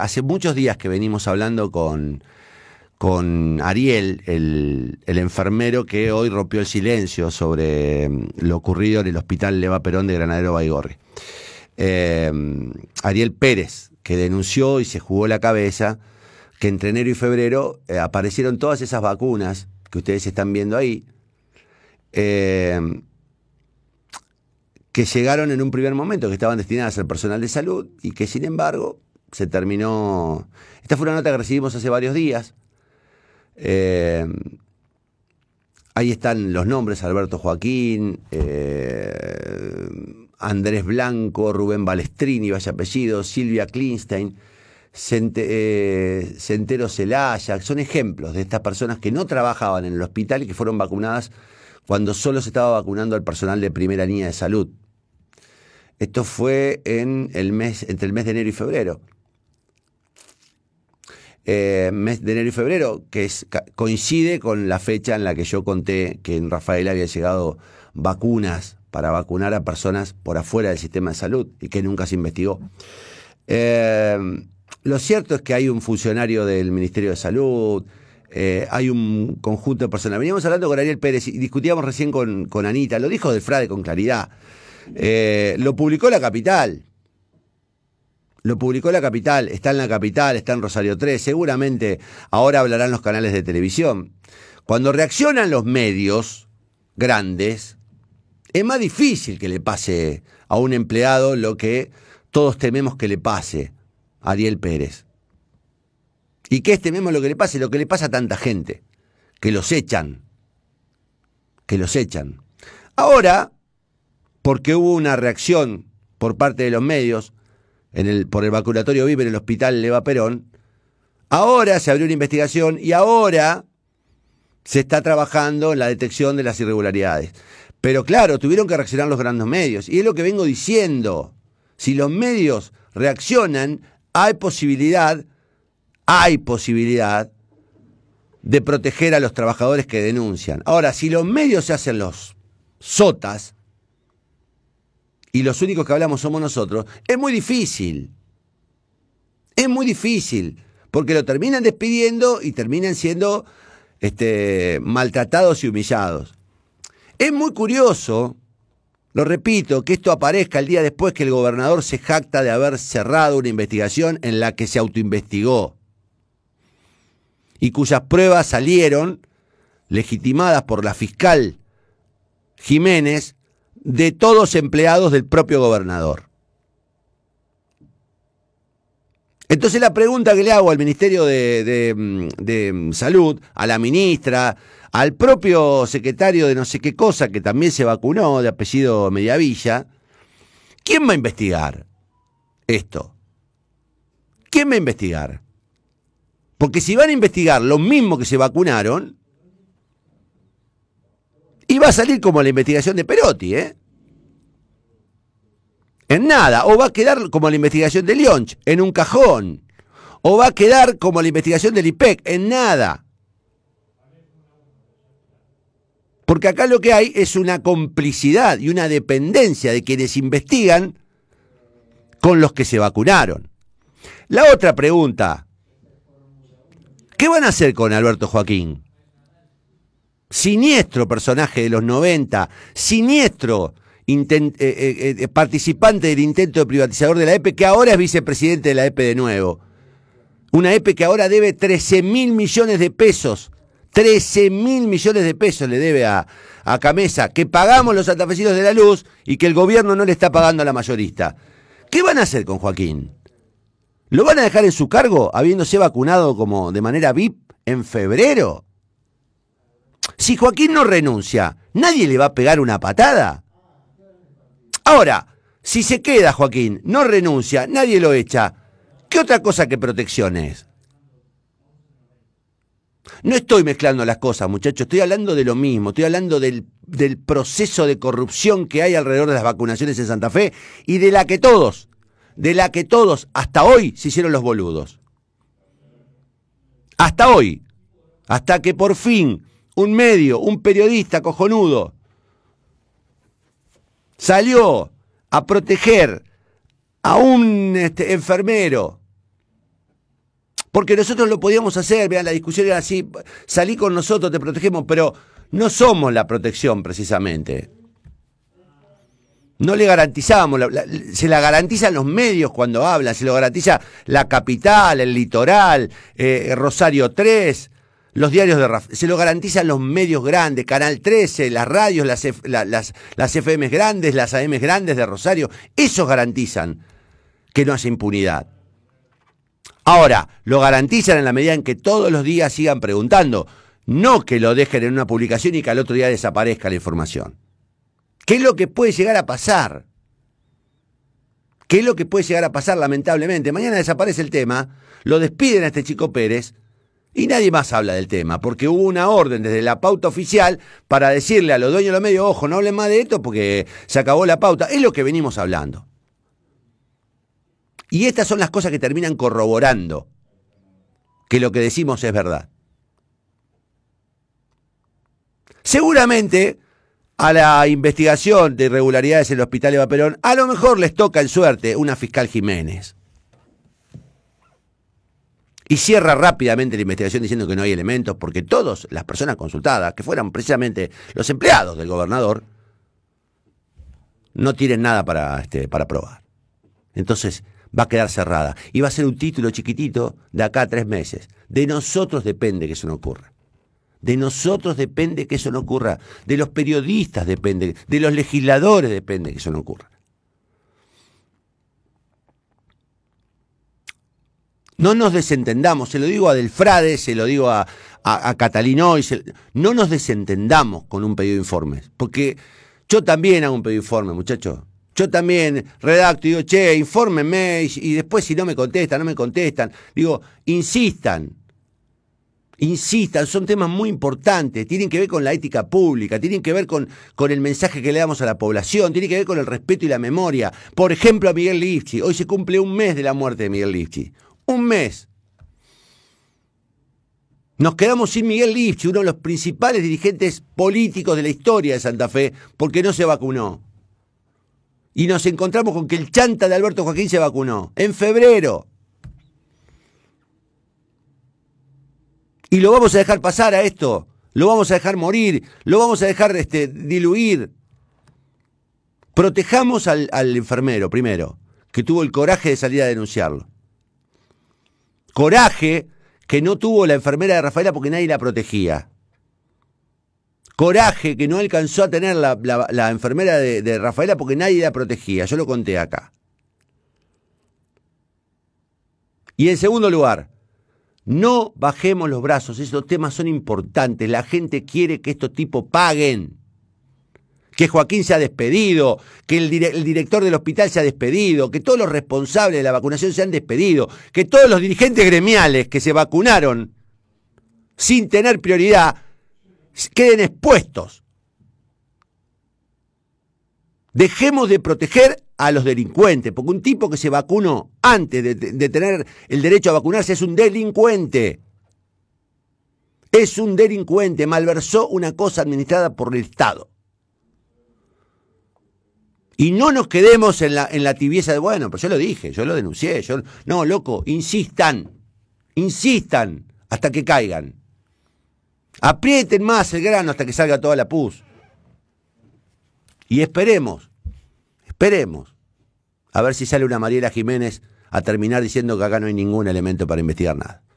hace muchos días que venimos hablando con, con Ariel, el, enfermero que hoy rompió el silencio sobre mm, lo ocurrido en el hospital Leva Perón de Granadero Baigorri. Em, Ariel Pérez, que denunció y se jugó la cabeza que entre enero y febrero eh, aparecieron todas esas vacunas que ustedes están viendo ahí, em, que llegaron en un primer momento, que estaban destinadas al personal de salud y que sin embargo se terminó. Esta fue una nota que recibimos hace varios días. Eh, ahí están los nombres: Alberto Joaquín, eh, Andrés Blanco, Rubén Balestrini, vaya apellido, Silvia Klinstein. Eh, Centero Celaya, son ejemplos de estas personas que no trabajaban en el hospital y que fueron vacunadas cuando solo se estaba vacunando al personal de primera línea de salud. Esto fue en el mes, entre el mes de enero y febrero. Eh, mes de enero y febrero, que coincide con la fecha en la que yo conté que en Rafael había llegado vacunas para vacunar a personas por afuera del sistema de salud y que nunca se investigó. Eh, lo cierto es que hay un funcionario del Ministerio de Salud, eh, hay un conjunto de personas. Veníamos hablando con Ariel Pérez y discutíamos recién con, Anita, lo dijo del Frade con claridad. lo publicó la capital. Lo publicó la capital, está en la capital, está en Rosario 3, seguramente ahora hablarán los canales de televisión. Cuando reaccionan los medios grandes, es más difícil que le pase a un empleado lo que todos tememos que le pase a Ariel Pérez. ¿Y qué es tememos lo que le pase? Lo que le pasa a tanta gente, que los echan, que los echan. Ahora, porque hubo una reacción por parte de los medios, por el vacunatorio vive en el hospital Leva Perón. Ahora se abrió una investigación y ahora se está trabajando en la detección de las irregularidades. Pero claro, tuvieron que reaccionar los grandes medios. Y es lo que vengo diciendo. Si los medios reaccionan, hay posibilidad, hay posibilidad de proteger a los trabajadores que denuncian. Ahora, si los medios se hacen los sotas, y los únicos que hablamos somos nosotros, es muy difícil. Es muy difícil, porque lo terminan despidiendo y terminan siendo este, maltratados y humillados. Es muy curioso, lo repito, que esto aparezca el día después que el gobernador se jacta de haber cerrado una investigación en la que se autoinvestigó y cuyas pruebas salieron legitimadas por la fiscal Jiménez de todos empleados del propio gobernador. Entonces la pregunta que le hago al Ministerio de, mm, Salud, a la ministra, al propio secretario de no sé qué cosa, que también se vacunó, de apellido Mediavilla, ¿quién va a investigar esto? ¿Quién va a investigar? Porque si van a investigar los mismos que se vacunaron, y va a salir como la investigación de Perotti, ¿eh? En nada. O va a quedar como la investigación de Lionch, en un cajón. O va a quedar como la investigación del IPEC, en nada. Porque acá lo que hay es una complicidad y una dependencia de quienes investigan con los que se vacunaron. La otra pregunta, ¿qué van a hacer con Alberto Joaquín? siniestro personaje de los 90, siniestro eh, eh, eh, participante del intento de privatizador de la EPE, que ahora es vicepresidente de la EPE de nuevo. Una EPE que ahora debe 13 mil millones de pesos. 13 mil millones de pesos le debe a, a Camesa, que pagamos los santafesinos de la luz y que el gobierno no le está pagando a la mayorista. ¿Qué van a hacer con Joaquín? ¿Lo van a dejar en su cargo habiéndose vacunado como de manera VIP en febrero? si Joaquín no renuncia, ¿nadie le va a pegar una patada? Ahora, si se queda Joaquín, no renuncia, nadie lo echa, ¿qué otra cosa que protección No estoy mezclando las cosas, muchachos, estoy hablando de lo mismo, estoy hablando del, del, proceso de corrupción que hay alrededor de las vacunaciones en Santa Fe y de la que todos, de la que todos hasta hoy se hicieron los boludos. Hasta hoy, hasta que por fin un medio, un periodista cojonudo, salió a proteger a un este, enfermero. Porque nosotros lo podíamos hacer, vean, la discusión era así, salí con nosotros, te protegemos, pero no somos la protección precisamente. No le garantizamos, se la garantizan los medios cuando hablan, se lo garantiza la capital, el litoral, eh, Rosario 3, los diarios de se lo garantizan los medios grandes, Canal 13, las radios, las, FM las, las FMs grandes, las AMs grandes de Rosario, esos garantizan que no haya impunidad. Ahora, lo garantizan en la medida en que todos los días sigan preguntando, no que lo dejen en una publicación y que al otro día desaparezca la información. ¿Qué es lo que puede llegar a pasar? ¿Qué es lo que puede llegar a pasar lamentablemente? Mañana desaparece el tema, lo despiden a este chico Pérez, y nadie más habla del tema, porque hubo una orden desde la pauta oficial para decirle a los dueños de los medios, ojo, no hablen más de esto porque se acabó la pauta. Es lo que venimos hablando. Y estas son las cosas que terminan corroborando que lo que decimos es verdad. Seguramente a la investigación de irregularidades en el hospital Eva Perón, a lo mejor les toca en suerte una fiscal Jiménez. Y cierra rápidamente la investigación diciendo que no hay elementos porque todas las personas consultadas, que fueran precisamente los empleados del gobernador, no tienen nada para, este, para probar. Entonces va a quedar cerrada y va a ser un título chiquitito de acá a tres meses. De nosotros depende que eso no ocurra. De nosotros depende que eso no ocurra. De los periodistas depende. De los legisladores depende que eso no ocurra. No nos desentendamos, se lo digo a Delfrade, se lo digo a, Catalino no nos desentendamos con un pedido de informes, porque yo también hago un pedido de informe, muchachos. Yo también redacto y digo, che, infórmenme, y, después si no me contestan, no me contestan, digo, insistan, insistan, son temas muy importantes, tienen que ver con la ética pública, tienen que ver con, con, el mensaje que le damos a la población, tienen que ver con el respeto y la memoria. Por ejemplo, a Miguel Lifchi, hoy se cumple un mes de la muerte de Miguel Lipchi, un mes. Nos quedamos sin Miguel Lifchi, uno de los principales dirigentes políticos de la historia de Santa Fe, porque no se vacunó. Y nos encontramos con que el chanta de Alberto Joaquín se vacunó en febrero. Y lo vamos a dejar pasar a esto. Lo vamos a dejar morir. Lo vamos a dejar este, diluir. Protejamos al enfermero primero, que tuvo el coraje de salir a denunciarlo. Coraje que no tuvo la enfermera de Rafaela porque nadie la protegía. Coraje que no alcanzó a tener la, enfermera de, de Rafaela porque nadie la protegía. Yo lo conté acá. Y en segundo lugar, no bajemos los brazos, estos temas son importantes, la gente quiere que estos tipos paguen que Joaquín se ha despedido, que el, director del hospital se ha despedido, que todos los responsables de la vacunación se han despedido, que todos los dirigentes gremiales que se vacunaron sin tener prioridad queden expuestos. Dejemos de proteger a los delincuentes, porque un tipo que se vacunó antes de tener el derecho a vacunarse es un delincuente. Es un delincuente, malversó una cosa administrada por el Estado. Y no nos quedemos en la, en la tibieza de, bueno, pues yo lo dije, yo lo denuncié, yo... No, loco, insistan, insistan hasta que caigan. Aprieten más el grano hasta que salga toda la pus. Y esperemos, esperemos, a ver si sale una Mariela Jiménez a terminar diciendo que acá no hay ningún elemento para investigar nada.